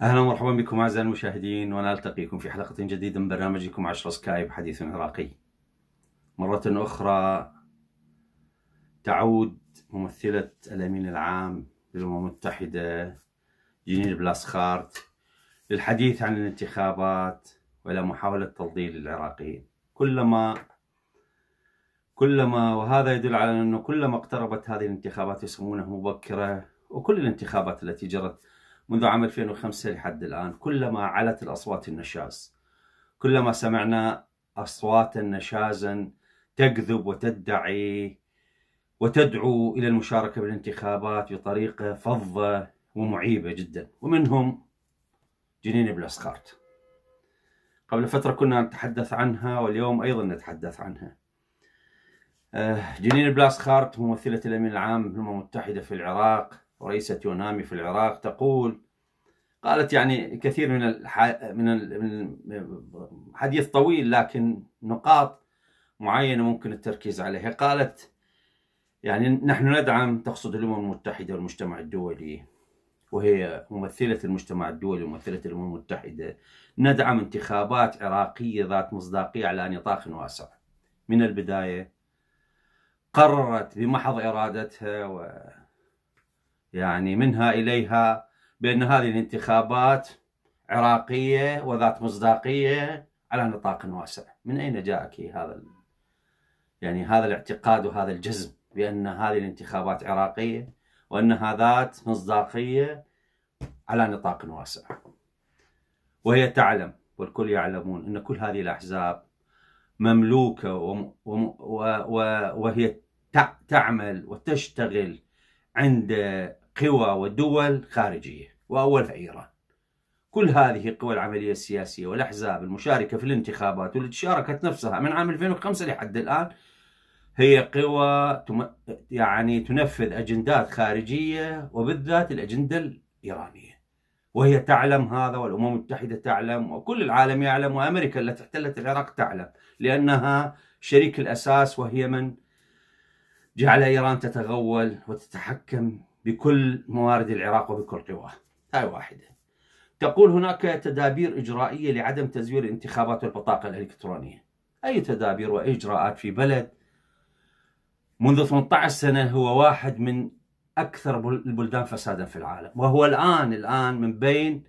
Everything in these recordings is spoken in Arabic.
اهلا ومرحبا بكم اعزائي المشاهدين ونلتقيكم في حلقه جديده من برنامجكم 10 سكايب حديث عراقي. مره اخرى تعود ممثله الامين العام للامم المتحده جنين بلاسخارت للحديث عن الانتخابات وإلى محاولة تضليل العراقيين كلما كلما وهذا يدل على أنه كلما اقتربت هذه الانتخابات يسمونها مبكرة وكل الانتخابات التي جرت منذ عام 2005 لحد الآن كلما علت الأصوات النشاز كلما سمعنا أصواتا نشازا تكذب وتدعي وتدعو إلى المشاركة بالانتخابات بطريقة فظة ومعيبة جدا ومنهم جنين بلاسكارت قبل فترة كنا نتحدث عنها واليوم أيضا نتحدث عنها آه، جنين بلاسكارت ممثلة الأمين العام للأمم المتحدة في العراق ورئيسة يونامي في العراق تقول قالت يعني كثير من من الحديث طويل لكن نقاط معينة ممكن التركيز عليها قالت يعني نحن ندعم تقصد الأمم المتحدة والمجتمع الدولي وهي ممثلة المجتمع الدولي وممثلة الأمم المتحدة ندعم انتخابات عراقية ذات مصداقية على نطاق واسع من البداية قررت بمحض إرادتها و يعني منها إليها بأن هذه الانتخابات عراقية وذات مصداقية على نطاق واسع من أين جاءك هذا ال... يعني هذا الاعتقاد وهذا الجزم بأن هذه الانتخابات عراقية وأن ذات مصداقية على نطاق واسع وهي تعلم والكل يعلمون أن كل هذه الأحزاب مملوكة وهي تعمل وتشتغل عند قوى ودول خارجية وأول في إيران كل هذه القوى العملية السياسية والأحزاب المشاركة في الانتخابات والتي شاركت نفسها من عام 2005 لحد الآن هي قوى يعني تنفذ اجندات خارجيه وبالذات الاجنده الايرانيه وهي تعلم هذا والامم المتحده تعلم وكل العالم يعلم وامريكا التي احتلت العراق تعلم لانها شريك الاساس وهي من جعل ايران تتغول وتتحكم بكل موارد العراق وبكل قواه هاي واحده تقول هناك تدابير إجرائية لعدم تزوير الانتخابات والبطاقة الإلكترونية أي تدابير وإجراءات في بلد منذ 18 سنة هو واحد من أكثر البلدان فسادا في العالم وهو الآن الآن من بين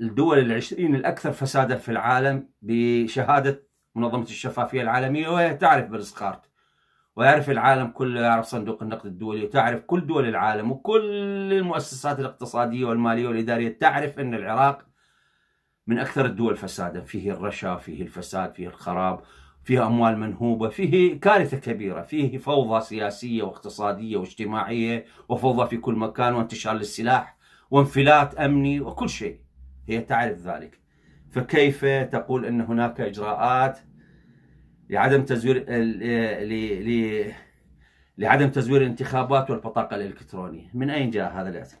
الدول العشرين الأكثر فسادا في العالم بشهادة منظمة الشفافية العالمية وهي تعرف بالسكارت ويعرف العالم كله يعرف صندوق النقد الدولي وتعرف كل دول العالم وكل المؤسسات الاقتصادية والمالية والإدارية تعرف أن العراق من أكثر الدول فسادا فيه الرشا فيه الفساد فيه الخراب فيه أموال منهوبة فيه كارثة كبيرة فيه فوضى سياسية واقتصادية واجتماعية وفوضى في كل مكان وانتشار للسلاح وانفلات أمني وكل شيء هي تعرف ذلك فكيف تقول أن هناك إجراءات لعدم تزوير ل... لعدم تزوير الانتخابات والبطاقة الإلكترونية من أين جاء هذا الاعتراف؟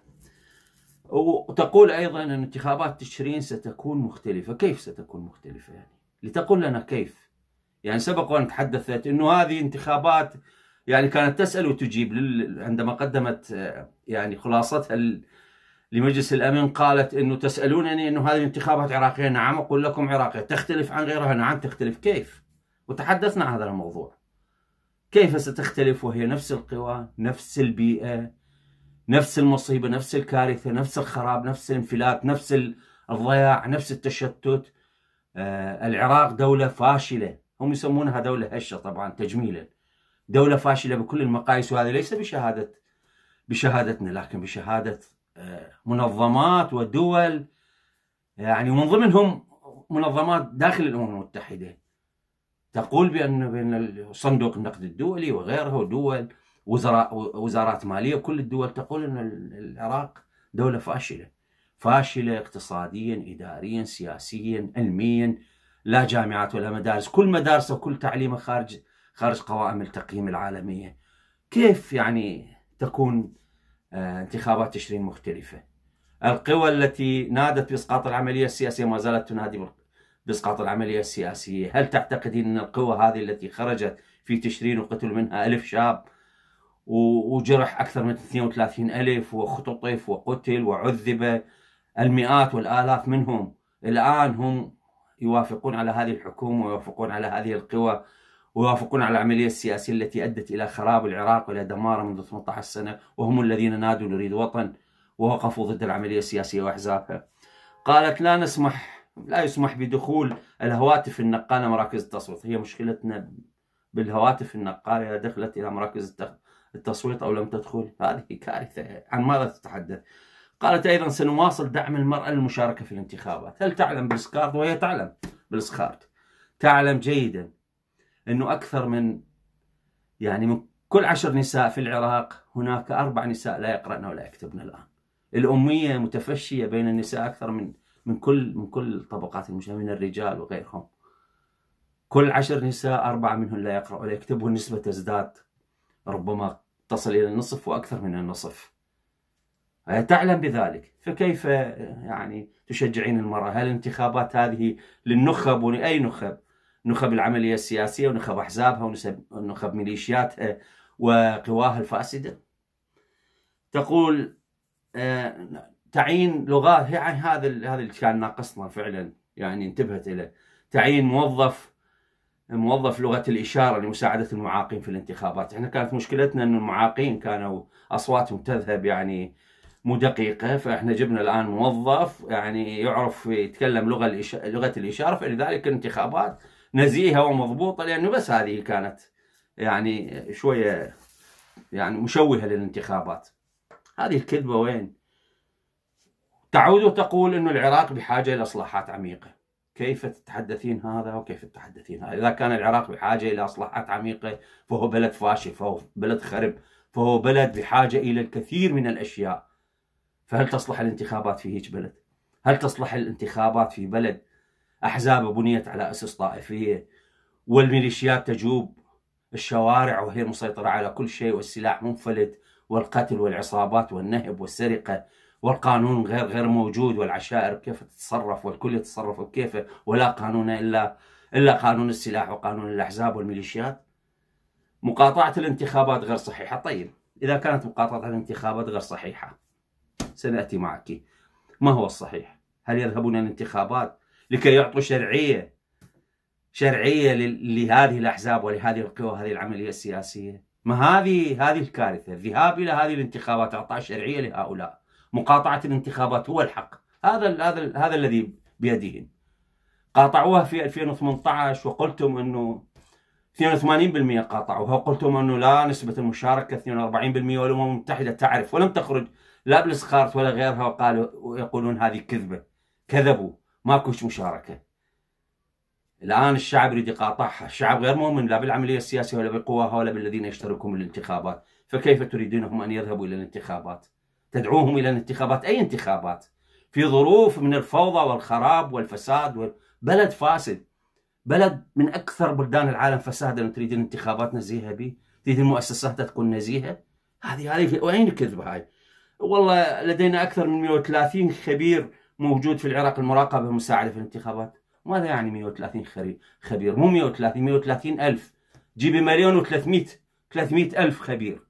وتقول أيضا أن انتخابات تشرين ستكون مختلفة كيف ستكون مختلفة يعني؟ لتقول لنا كيف يعني سبق وأن تحدثت أنه هذه انتخابات يعني كانت تسأل وتجيب لل... عندما قدمت آه، يعني خلاصتها لمجلس الأمن قالت أنه تسألونني أنه هذه انتخابات عراقية نعم أقول لكم عراقية تختلف عن غيرها نعم تختلف كيف وتحدثنا عن هذا الموضوع كيف ستختلف وهي نفس القوى نفس البيئة نفس المصيبة نفس الكارثة نفس الخراب نفس الانفلات نفس الضياع نفس التشتت آه، العراق دولة فاشلة هم يسمونها دولة هشة طبعا تجميلا دولة فاشلة بكل المقاييس وهذا ليس بشهادة بشهادتنا لكن بشهادة آه، منظمات ودول يعني ومن ضمنهم منظمات داخل الأمم المتحدة تقول بأن بأن صندوق النقد الدولي وغيرها ودول وزراء وزارات مالية كل الدول تقول أن العراق دولة فاشلة فاشلة اقتصاديا إداريا سياسيا علميا لا جامعات ولا مدارس كل مدارسه وكل تعليمه خارج خارج قوائم التقييم العالميه كيف يعني تكون آه، انتخابات تشرين مختلفه القوى التي نادت باسقاط العمليه السياسيه ما زالت تنادي باسقاط العمليه السياسيه هل تعتقدين ان القوى هذه التي خرجت في تشرين وقتل منها ألف شاب وجرح أكثر من 32 ألف وخططف وقتل وعذب المئات والآلاف منهم الآن هم يوافقون على هذه الحكومة ويوافقون على هذه القوى ويوافقون على العملية السياسية التي أدت إلى خراب العراق وإلى دماره منذ 18 سنة وهم الذين نادوا نريد وطن ووقفوا ضد العملية السياسية وأحزابها قالت لا نسمح لا يسمح بدخول الهواتف النقالة مراكز التصويت هي مشكلتنا بالهواتف النقالة إذا دخلت إلى مراكز التصويت أو لم تدخل هذه كارثة عن ماذا تتحدث قالت أيضا سنواصل دعم المرأة للمشاركة في الانتخابات هل تعلم بالسكارد وهي تعلم بالسكارد تعلم جيدا أنه أكثر من يعني من كل عشر نساء في العراق هناك أربع نساء لا يقرأن ولا يكتبن الآن الأمية متفشية بين النساء أكثر من من كل من كل طبقات المجتمع من الرجال وغيرهم كل عشر نساء أربعة منهم لا يقرأ ولا يكتب والنسبة تزداد ربما تصل إلى النصف وأكثر من النصف آه، تعلم بذلك فكيف آه، يعني تشجعين المرأة هل الانتخابات هذه للنخب ولأي نخب نخب العملية السياسية ونخب أحزابها ونخب ميليشياتها وقواها الفاسدة تقول آه، تعيين لغات يعني هذا هذا اللي كان ناقصنا فعلا يعني انتبهت له تعيين موظف موظف لغه الاشاره لمساعده المعاقين في الانتخابات، احنا كانت مشكلتنا ان المعاقين كانوا اصواتهم تذهب يعني مو دقيقه فاحنا جبنا الان موظف يعني يعرف يتكلم لغه لغه الاشاره فلذلك الانتخابات نزيهه ومضبوطه لانه بس هذه كانت يعني شويه يعني مشوهه للانتخابات هذه الكذبه وين؟ تعود وتقول انه العراق بحاجه الى اصلاحات عميقه كيف تتحدثين هذا وكيف تتحدثين هذا اذا كان العراق بحاجه الى اصلاحات عميقه فهو بلد فاشل فهو بلد خرب فهو بلد بحاجه الى الكثير من الاشياء فهل تصلح الانتخابات في هيج بلد؟ هل تصلح الانتخابات في بلد أحزاب بنيت على أسس طائفية والميليشيات تجوب الشوارع وهي مسيطرة على كل شيء والسلاح منفلت والقتل والعصابات والنهب والسرقة والقانون غير غير موجود والعشائر كيف تتصرف والكل يتصرف بكيفه ولا قانون إلا إلا قانون السلاح وقانون الأحزاب والميليشيات مقاطعة الانتخابات غير صحيحة طيب إذا كانت مقاطعة الانتخابات غير صحيحة سنأتي معك ما هو الصحيح هل يذهبون الانتخابات لكي يعطوا شرعية شرعية لهذه الأحزاب ولهذه القوى وهذه العملية السياسية ما هذه هذه الكارثة الذهاب إلى هذه الانتخابات أعطاء شرعية لهؤلاء مقاطعة الانتخابات هو الحق هذا هذا هذا الذي بيدهم قاطعوها في 2018 وقلتم انه 82% قاطعوها وقلتم انه لا نسبة المشاركة 42% والامم المتحدة تعرف ولم تخرج لا بالسخارت ولا غيرها وقالوا ويقولون هذه كذبه كذبوا ماكوش مشاركه الان الشعب يريد يقاطعها، الشعب غير مؤمن لا بالعمليه السياسيه ولا بقواها ولا بالذين يشتركون بالانتخابات، فكيف تريدونهم ان يذهبوا الى الانتخابات؟ تدعوهم الى الانتخابات، اي انتخابات؟ في ظروف من الفوضى والخراب والفساد بلد فاسد بلد من اكثر بلدان العالم فسادا تريدين انتخابات نزيهه به؟ تريدين المؤسسات تكون نزيهه؟ هذه هذه وين الكذبه هاي؟ والله لدينا أكثر من 130 خبير موجود في العراق المراقبة المساعده في الانتخابات ماذا يعني 130 خبير مو 130 130 ألف جيبي مليون و300 300 ألف خبير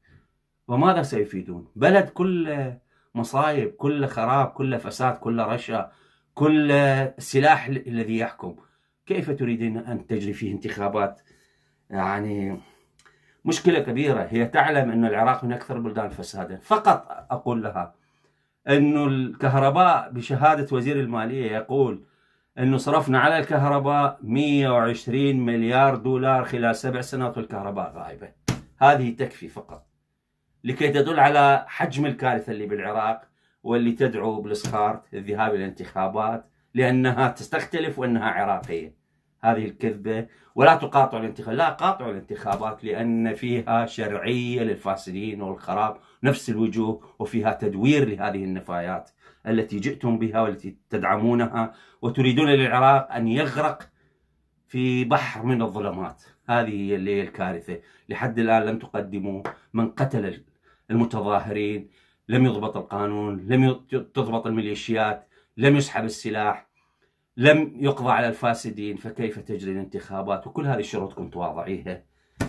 وماذا سيفيدون بلد كل مصايب كل خراب كل فساد كل رشا كل سلاح الذي يحكم كيف تريدين أن تجري فيه انتخابات يعني مشكلة كبيرة هي تعلم أن العراق من أكثر البلدان فسادا فقط أقول لها أن الكهرباء بشهادة وزير المالية يقول أنه صرفنا على الكهرباء 120 مليار دولار خلال سبع سنوات والكهرباء غائبة هذه تكفي فقط لكي تدل على حجم الكارثة اللي بالعراق واللي تدعو بالإسخار الذهاب إلى الانتخابات لأنها تختلف وأنها عراقية هذه الكذبة ولا تقاطعوا الانتخاب لا قاطع الانتخابات لأن فيها شرعية للفاسدين والخراب نفس الوجوه وفيها تدوير لهذه النفايات التي جئتم بها والتي تدعمونها وتريدون للعراق أن يغرق في بحر من الظلمات هذه اللي الكارثة لحد الآن لم تقدموا من قتل المتظاهرين لم يضبط القانون لم تضبط الميليشيات لم يسحب السلاح لم يقضى على الفاسدين فكيف تجري الانتخابات وكل هذه الشروط كنت واضعيها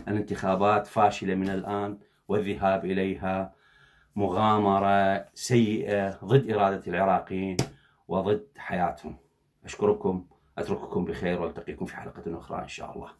الانتخابات فاشلة من الآن والذهاب إليها مغامرة سيئة ضد إرادة العراقيين وضد حياتهم أشكركم أترككم بخير والتقيكم في حلقة أخرى إن شاء الله